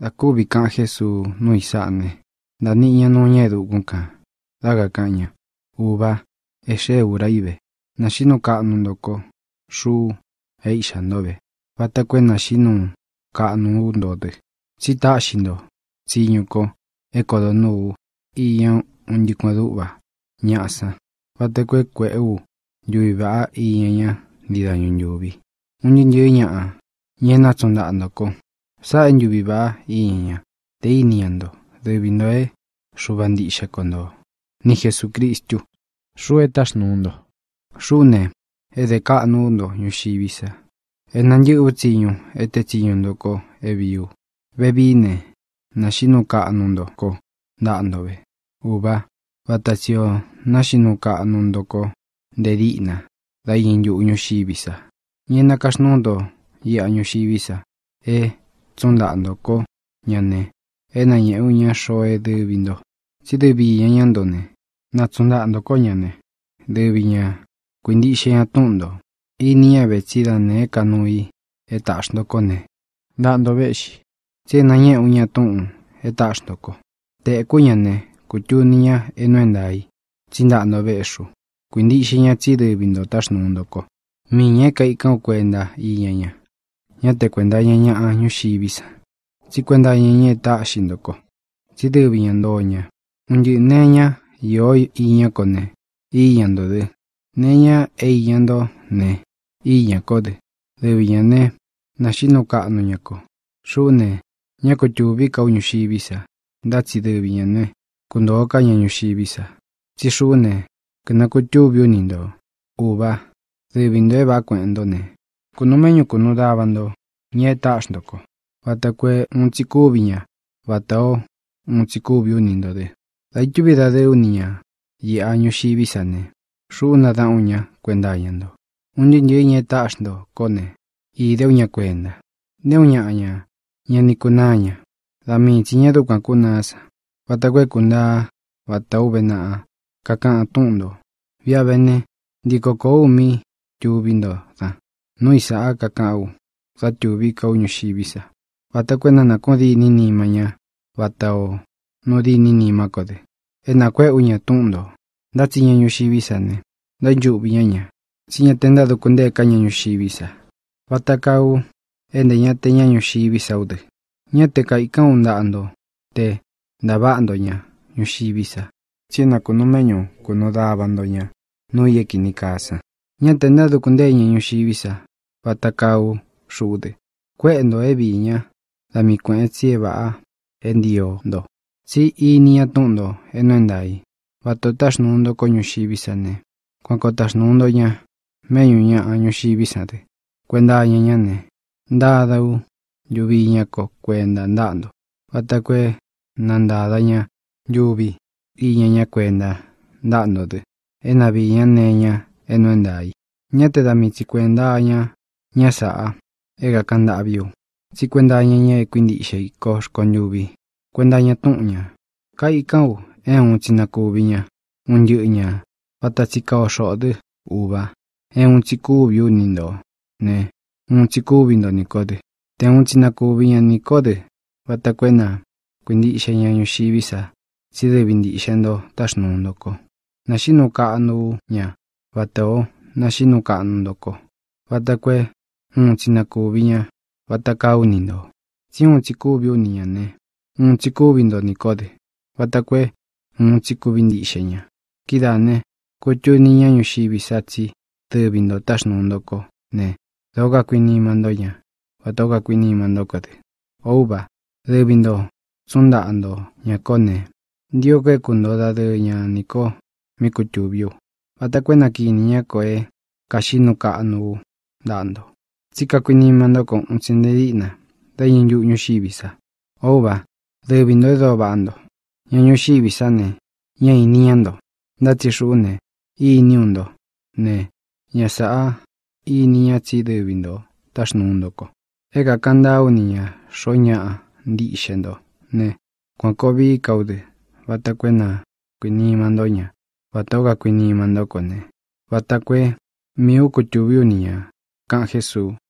dakuvi ka'an jesu nuu isa'ane ndani'iña nuu ñeedu'ukunka daga ka'ña uva exeura ive naxinu ka'nu ndoko xuu e i'xa ndove va ta kue naxinu ka'nu u ndode sita'axindo siñu ko e kodo nuu iña undikueduva ña'asa va ta kue kue'u ndyuvi va'a iñaña ndidañu ndyuvi undi ndyɨɨ ña'a ñe natsunda'a ndoko sa en yubi ba iña, te iniando, de su kondo. Ni Jesucristo, suetas etas nundo. sune e de ka nundo yoshibisa. en nanyi e ko e Bebine, nashinu ka nundo ko, dandobe. Uba, batasio, nashinu ka nundo ko, de dina, da yin yu y Nyena kas nundo, ya E, tsunda'nto ko unya ñane é nañe'õ ñaxoe dɨvinto sidɨvi ñañanto ne natsunda'nto ko ñane dɨvi ña kuindi'xe ñatu'nto ini ñaveci ne kanui i é ko ne unya nda'nto ve'exi tsé nañe'õ ñatu'u é ta'xnoko te'ku ñane kutiuni ña é nuenda i tsinda'nto ve'exu kuindi'xe ñatsidɨvinto ndo ko mi miñe ka ika kuenda iñaña ñate kuendaya ña'a ñuxivisa tsikuendaya ñeta'xi ndoko tsidävi ñandoña ondyä'näña yoi iña kone iña ndodä näña eiña ndo ne iña kodä ndävi ñane naxi noka'nu ñako xu'une ñakotyuvi kau ñuxivisa ndatsidävi ñane kundookaña ñuxivisa tsixu'une kanakotyuvyu nindo uva ndävi ndue vakue'e ndone kunu menyu kunu davando nye tashndoko vata kue uncikuviña vatao uncikuvi unindode daityuvidade uniña yi añu xivisane xuu nadauña kuendañando undyindyi nye tashndo kone y deuña kuenda neuñaña ñani kunaña dami ciña dukua kunasa vata kue kunda vatau venaa kakaa tuundo via vene ndiko koumi tyuvindo ta Nuisa akaka'u satyuvica unyuxivisa. Vatacuenanacodi ninimaña vatao nodi ninímacode. Enacue uñatúndo ndatsiñañuxivisane ndayu'uviñaña siñate ndadocondeca ñañuxivisa. Vataca'u endeñate ñañuxivisaude. Ñateca ica'u nda'ando te ndava'andoña yekini sianaconomeño conodava'andoña noyequinicasa. Ñate ndadocondeña ñuxivisa Patakau yude kue'endo e la mi biña lami en dio do si atundo inia tu'undo enandai vato taxnuundo koñuxivisane kuako taxnuundoña meñuña'a ñuxivisade kwenda ñane ndadau yuviñako kuenda nda'ando vatakue nandadaña yuvi i'ñaña kuenda nda'ndode enaviña neña enuendai ña te kwenda tsikuendaña ega kanda kanda'viu si kuendaña ñe'ẽkuindíxai koxkonyuvi kuendaña tu'uña ka e e un un un un uba ne ikaw e'untsina'kuviña unyä'ña patatsika'oxo'tü de e'untsikuvyi'unindo nä untsikúvindo nicotä teʼ untsina'kuviña nicotä vatakuena kuindíxeña nyuxi'visa sidävindi'yajndo taxnundoko naxi'nuka'nuña vata'o naxi'nuka'nundoko vatakue na unchinakuviña vatakawnindo, tsi unchikuvio'niñane, unchikuvindo nicode, vatakue unchikuvindixeña, kidane kutyuniña yuxivisatsi tɨvindo taxnundoko ne dokakuinimandoña, vatokakuinimandocode, ouva dɨvindo tsunda'ando ña cone, ntiokekundo dadɨña nico mikutyuvyu, vatakue naki'iniña koe kaxinuka'a nu'u nda'ando. Tsikakuinimantako onsinderina dayin yu'u shibisa. oba devindoedoba'ando ñañoxivisa ne ñainiando ndatixune i'iniundo ne i tsi de ñasa'a i'iniñatsi devindo taxnundoko eka kandauniña xo ña'a ndixendo ne kaude, kuakovikaude vatakuena kuinimandoña mando kuinimandoko ne vatakue miukutyuviuniña Jesus